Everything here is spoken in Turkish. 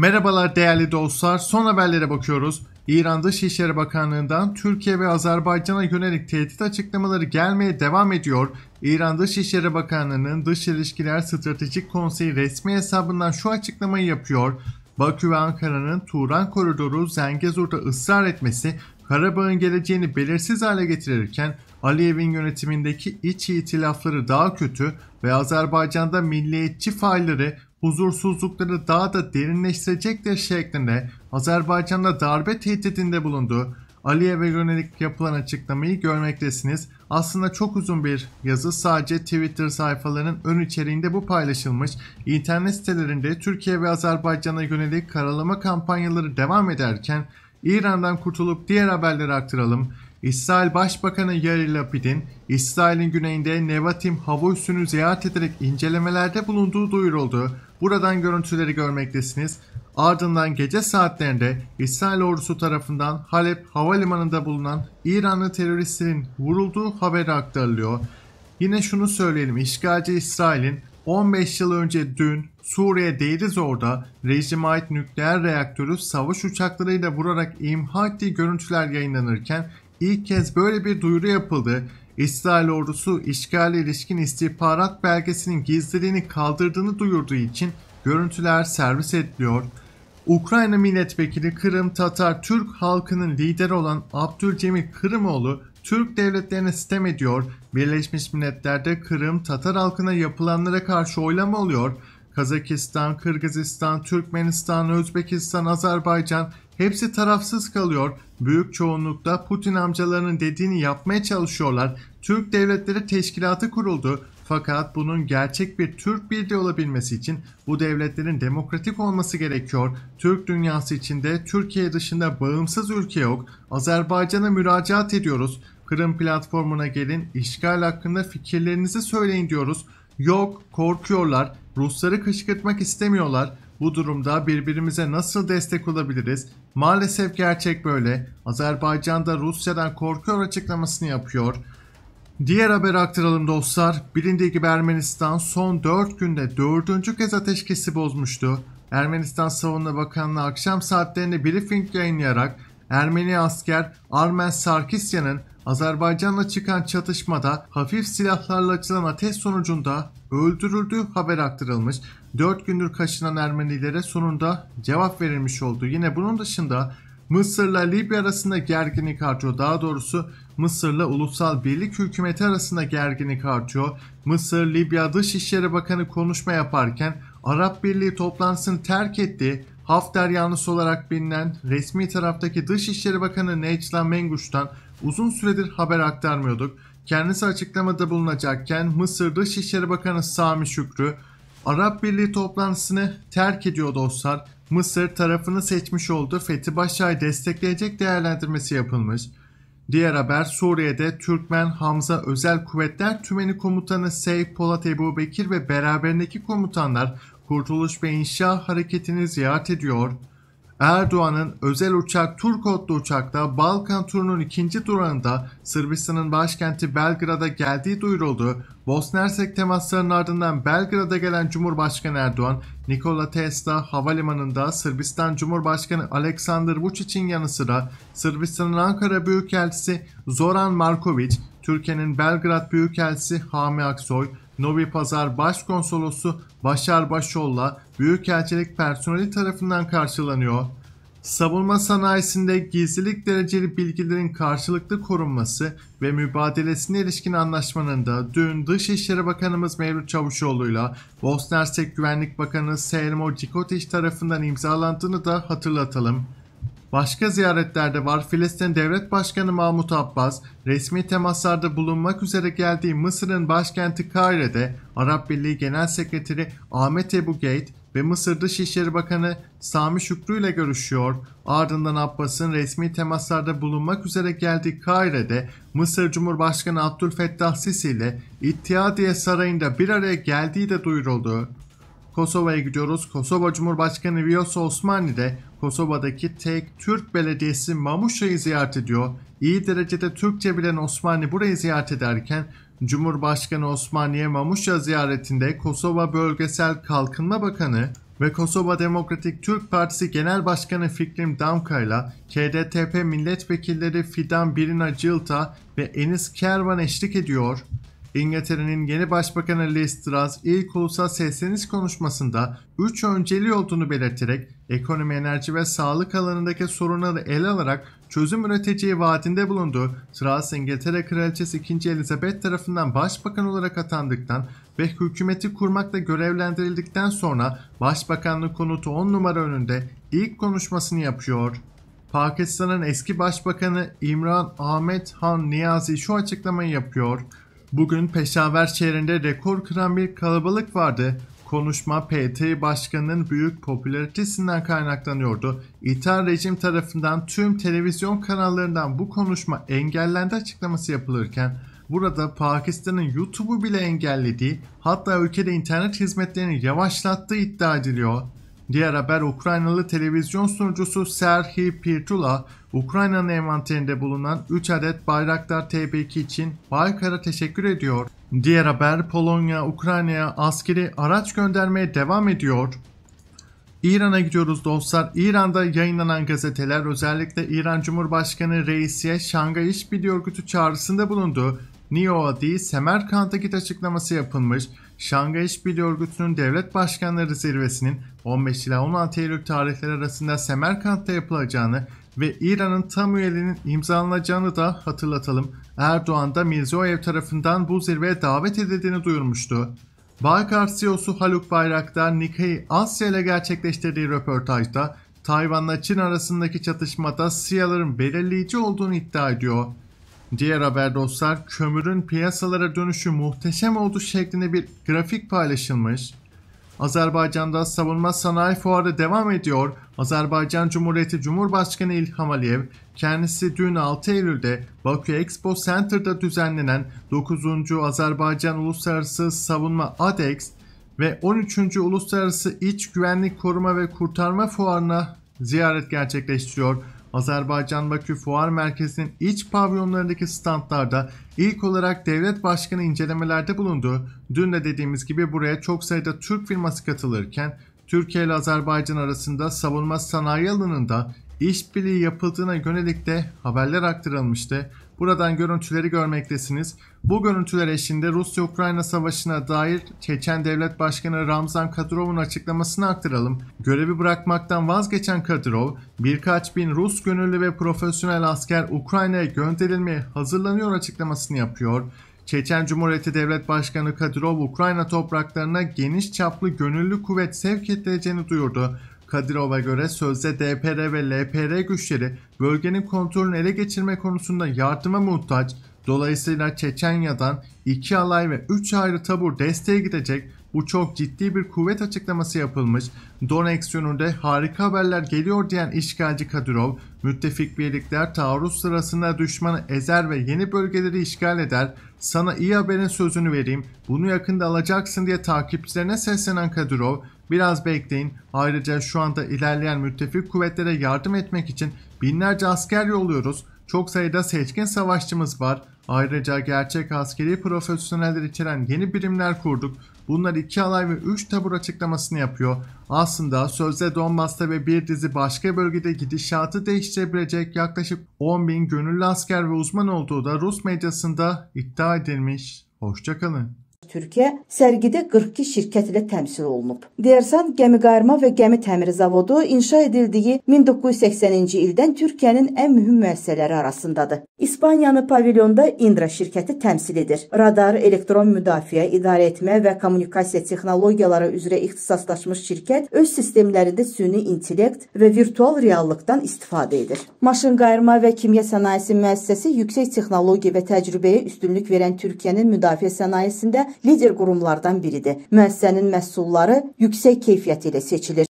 Merhabalar değerli dostlar. Son haberlere bakıyoruz. İran Dışişleri Bakanlığı'ndan Türkiye ve Azerbaycan'a yönelik tehdit açıklamaları gelmeye devam ediyor. İran Dışişleri Bakanlığı'nın Dış İlişkiler Stratejik Konseyi resmi hesabından şu açıklamayı yapıyor. Bakü ve Ankara'nın Turan Koridoru Zengezur'da ısrar etmesi Karabağ'ın geleceğini belirsiz hale getirirken Aliyev'in yönetimindeki iç itilafları daha kötü ve Azerbaycan'da milliyetçi failleri huzursuzlukları daha da derinleştirecektir şeklinde Azerbaycan'da darbe tehditinde bulundu. Aliyev'e yönelik yapılan açıklamayı görmektesiniz. Aslında çok uzun bir yazı sadece Twitter sayfalarının ön içeriğinde bu paylaşılmış. İnternet sitelerinde Türkiye ve Azerbaycan'a yönelik karalama kampanyaları devam ederken İran'dan kurtulup diğer haberleri aktaralım. İsrail Başbakanı Yair Lapid'in İsrail'in güneyinde Nevatim hava üssünü ziyaret ederek incelemelerde bulunduğu duyuruldu. Buradan görüntüleri görmektesiniz. Ardından gece saatlerinde İsrail ordusu tarafından Halep havalimanında bulunan İranlı teröristlerin vurulduğu haberi aktarılıyor. Yine şunu söyleyelim işgalci İsrail'in 15 yıl önce dün Suriye Deirizor'da rejime ait nükleer reaktörü savaş uçaklarıyla vurarak imha ettiği görüntüler yayınlanırken İlk kez böyle bir duyuru yapıldı. İsrail ordusu işgale ilişkin istihbarat belgesinin gizliliğini kaldırdığını duyurduğu için görüntüler servis ediliyor. Ukrayna milletvekili Kırım Tatar Türk halkının lideri olan Abdülcemil Kırımoğlu Türk devletlerine sitem ediyor. Birleşmiş Milletler'de Kırım Tatar halkına yapılanlara karşı oylama oluyor. Kazakistan, Kırgızistan, Türkmenistan, Özbekistan, Azerbaycan hepsi tarafsız kalıyor. Büyük çoğunlukta Putin amcalarının dediğini yapmaya çalışıyorlar. Türk Devletleri Teşkilatı kuruldu. Fakat bunun gerçek bir Türk birliği olabilmesi için bu devletlerin demokratik olması gerekiyor. Türk dünyası içinde Türkiye dışında bağımsız ülke yok. Azerbaycan'a müracaat ediyoruz. Kırım platformuna gelin, işgal hakkında fikirlerinizi söyleyin diyoruz. Yok, korkuyorlar. Rusları etmek istemiyorlar. Bu durumda birbirimize nasıl destek olabiliriz? Maalesef gerçek böyle. Azerbaycan da Rusya'dan korkuyor açıklamasını yapıyor. Diğer haber aktaralım dostlar. Bilindiği gibi Ermenistan son 4 günde 4. kez ateşkesi bozmuştu. Ermenistan Savunma Bakanlığı akşam saatlerinde briefing yayınlayarak Ermeni asker Armen Sarkisyan'ın Azerbaycan'la çıkan çatışmada hafif silahlarla açılan ateş sonucunda öldürüldüğü haber aktarılmış. 4 gündür kaşınan Ermenilere sonunda cevap verilmiş oldu. Yine bunun dışında Mısır'la Libya arasında gerginlik artıyor. Daha doğrusu Mısır'la Ulusal Birlik Hükümeti arasında gerginlik artıyor. Mısır, Libya Dışişleri Bakanı konuşma yaparken Arap Birliği toplantısını terk etti. Hafter yanlısı olarak bilinen resmi taraftaki Dışişleri Bakanı Necla Menguş'tan uzun süredir haber aktarmıyorduk. Kendisi açıklamada bulunacakken Mısır Dışişleri Bakanı Sami Şükrü Arap Birliği toplantısını terk ediyor dostlar. Mısır tarafını seçmiş oldu. Fethi Başay'ı destekleyecek değerlendirmesi yapılmış. Diğer haber Suriye'de Türkmen Hamza Özel Kuvvetler Tümeni Komutanı Seyf Polat Ebu Bekir ve beraberindeki komutanlar Kurtuluş ve İnşa Hareketi'ni ziyaret ediyor, Erdoğan'ın özel uçak Tur kodlu uçakta Balkan turunun ikinci durağında Sırbistan'ın başkenti Belgrad'a geldiği duyuruldu. Bosna temaslarının ardından Belgrad'a gelen Cumhurbaşkanı Erdoğan, Nikola Tesla havalimanında Sırbistan Cumhurbaşkanı Aleksandar Vučić'in yanı sıra Sırbistan'ın Ankara Büyükelçisi Zoran Marković, Türkiye'nin Belgrad Büyükelçisi Hami Aksoy, Novi Pazar Başkonsolosu Başar Başoğlu'la Büyükelçilik personeli tarafından karşılanıyor. Savunma sanayisinde gizlilik dereceli bilgilerin karşılıklı korunması ve mübadelesine ilişkin anlaşmanın da dün Dışişleri Bakanımız Mevlüt Çavuşoğlu ile Bosna Hersek Güvenlik Bakanı Selmo Cikotiç tarafından imzalandığını da hatırlatalım. Başka ziyaretlerde var Filistin Devlet Başkanı Mahmut Abbas, resmi temaslarda bulunmak üzere geldiği Mısır'ın başkenti Kaire'de Arap Birliği Genel Sekreteri Ahmet Ebu Geyt ve Mısır Dışişleri Bakanı Sami Şükrü ile görüşüyor. Ardından Abbas'ın resmi temaslarda bulunmak üzere geldiği Kaire'de Mısır Cumhurbaşkanı Abdülfettah Sisi ile İttihadiye Sarayı'nda bir araya geldiği de duyuruldu. Kosova'ya gidiyoruz. Kosova Cumhurbaşkanı Vjosa Osmani de Kosova'daki tek Türk belediyesi Mamuşa'yı ziyaret ediyor. İyi derecede Türkçe bilen Osmani burayı ziyaret ederken Cumhurbaşkanı Osmaniye Mamuşa ziyaretinde Kosova Bölgesel Kalkınma Bakanı ve Kosova Demokratik Türk Partisi Genel Başkanı Fikrim Damka ile KDTP milletvekilleri Fidan Birina Cilta ve Enis Kervan eşlik ediyor. İngiltere'nin yeni başbakanı Liz Truss ilk ulusal sesleniş konuşmasında 3 önceliği olduğunu belirterek ekonomi, enerji ve sağlık alanındaki sorunları ele alarak çözüm üreteceği vaadinde bulundu. Truss İngiltere Kraliçesi 2. Elizabeth tarafından başbakan olarak atandıktan ve hükümeti kurmakla görevlendirildikten sonra başbakanlık konutu 10 numara önünde ilk konuşmasını yapıyor. Pakistan'ın eski başbakanı İmran Ahmet Han Niyazi şu açıklamayı yapıyor. Bugün Peşaver şehrinde rekor kıran bir kalabalık vardı. Konuşma PT Başkanı'nın büyük popülaritesinden kaynaklanıyordu. İthal rejim tarafından tüm televizyon kanallarından bu konuşma engellendi açıklaması yapılırken burada Pakistan'ın YouTube'u bile engellediği hatta ülkede internet hizmetlerini yavaşlattığı iddia ediliyor. Diğer haber Ukraynalı televizyon sunucusu Serhi Pirtula, Ukrayna'nın envanterinde bulunan 3 adet Bayraktar TB2 için Baykar'a teşekkür ediyor. Diğer haber Polonya Ukrayna'ya askeri araç göndermeye devam ediyor. İran'a gidiyoruz dostlar. İran'da yayınlanan gazeteler özellikle İran Cumhurbaşkanı Reisi'ye Şangay İşbirliği Örgütü çağrısında bulundu. Niyoa değil Semerkant'a git açıklaması yapılmış. Şangay İşbirliği Örgütü'nün Devlet Başkanları Zirvesi'nin 15 ila 16 Eylül tarihleri arasında Semerkant'ta yapılacağını ve İran'ın tam üyeliğinin imzalanacağını da hatırlatalım. Erdoğan da Mirzoyev tarafından bu zirveye davet edildiğini duyurmuştu. Baykar CEO'su Haluk Bayraktar Nikkei Asya ile gerçekleştirdiği röportajda Tayvan'la Çin arasındaki çatışmada siyaların e belirleyici olduğunu iddia ediyor. Diğer haber dostlar kömürün piyasalara dönüşü muhteşem oldu şeklinde bir grafik paylaşılmış. Azerbaycan'da savunma sanayi fuarı devam ediyor. Azerbaycan Cumhuriyeti Cumhurbaşkanı İlham Aliyev kendisi dün 6 Eylül'de Bakü Expo Center'da düzenlenen 9. Azerbaycan Uluslararası Savunma ADEX ve 13. Uluslararası İç Güvenlik Koruma ve Kurtarma Fuarına ziyaret gerçekleştiriyor. Azerbaycan Bakü Fuar Merkezi'nin iç pavyonlarındaki standlarda ilk olarak devlet başkanı incelemelerde bulundu. Dün de dediğimiz gibi buraya çok sayıda Türk firması katılırken Türkiye ile Azerbaycan arasında savunma sanayi alanında işbirliği yapıldığına yönelik de haberler aktarılmıştı. Buradan görüntüleri görmektesiniz. Bu görüntüler eşliğinde Rusya-Ukrayna savaşına dair Çeçen Devlet Başkanı Ramzan Kadyrov'un açıklamasını aktaralım. Görevi bırakmaktan vazgeçen Kadyrov, birkaç bin Rus gönüllü ve profesyonel asker Ukrayna'ya gönderilmeye hazırlanıyor açıklamasını yapıyor. Çeçen Cumhuriyeti Devlet Başkanı Kadyrov Ukrayna topraklarına geniş çaplı gönüllü kuvvet sevk edileceğini duyurdu. Kadirova göre sözde DPR ve LPR güçleri bölgenin kontrolünü ele geçirme konusunda yardıma muhtaç, dolayısıyla Çeçenya'dan iki alay ve üç ayrı tabur desteğe gidecek bu çok ciddi bir kuvvet açıklaması yapılmış. Donetsk yönünde harika haberler geliyor diyen işgalci Kadyrov, müttefik birlikler taarruz sırasında düşmanı ezer ve yeni bölgeleri işgal eder, sana iyi haberin sözünü vereyim, bunu yakında alacaksın diye takipçilerine seslenen Kadyrov, Biraz bekleyin. Ayrıca şu anda ilerleyen müttefik kuvvetlere yardım etmek için binlerce asker yolluyoruz. Çok sayıda seçkin savaşçımız var. Ayrıca gerçek askeri profesyoneller içeren yeni birimler kurduk. Bunlar iki alay ve üç tabur açıklamasını yapıyor. Aslında sözde Donbas'ta ve bir dizi başka bölgede gidişatı değiştirebilecek yaklaşık 10 bin gönüllü asker ve uzman olduğu da Rus medyasında iddia edilmiş. Hoşçakalın. Türkiyə sərgidə 42 şirkət ilə təmsil olunub. Deyərsan, gəmi qayırma və gəmi təmiri zavodu inşa edildiyi 1980-ci ildən Türkiyənin ən mühüm müəssisələri arasındadır. İspaniyanı pavilyonda Indra şirkəti təmsil edir. Radar, elektron müdafiə, idarəetmə və kommunikasiya texnologiyaları üzrə ixtisaslaşmış şirkət öz sistemlərində süni intellekt və virtual reallıqdan istifadə edir. Maşın qayırma və kimya sənayesi müəssisəsi yüksək texnologiya və təcrübəyə üstünlük verən Türkiyənin müdafiə sənayesində lider qurumlardan biridir. Müəssisənin məhsulları yüksək keyfiyyəti ilə seçilir.